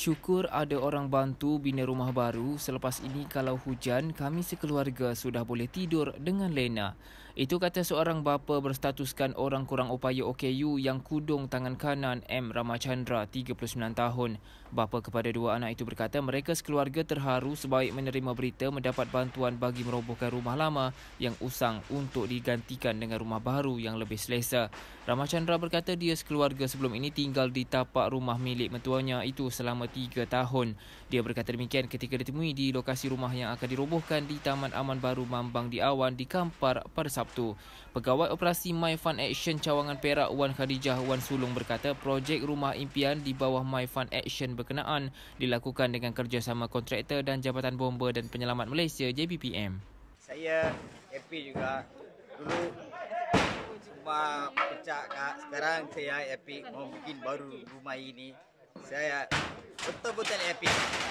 Syukur ada orang bantu bina rumah baru. Selepas ini kalau hujan, kami sekeluarga sudah boleh tidur dengan lena. Itu kata seorang bapa berstatuskan orang kurang upaya OKU yang kudung tangan kanan M. Ramachandra, 39 tahun. Bapa kepada dua anak itu berkata mereka sekeluarga terharu sebaik menerima berita mendapat bantuan bagi merobohkan rumah lama yang usang untuk digantikan dengan rumah baru yang lebih selesa. Ramachandra berkata dia sekeluarga sebelum ini tinggal di tapak rumah milik mentuanya itu selama tiga tahun. Dia berkata demikian ketika ditemui di lokasi rumah yang akan dirobohkan di Taman Aman Baru Mambang di Awan di Kampar pada Sabtu. Sabtu. Pegawai Operasi My Fun Action Cawangan Perak Wan Khadijah Wan Sulung berkata projek rumah impian di bawah My Fun Action berkenaan dilakukan dengan kerjasama kontraktor dan Jabatan Bomba dan Penyelamat Malaysia JBPM. Saya happy juga dulu rumah pecah kak. Sekarang saya happy mau bikin baru rumah ini. Saya betul-betul happy.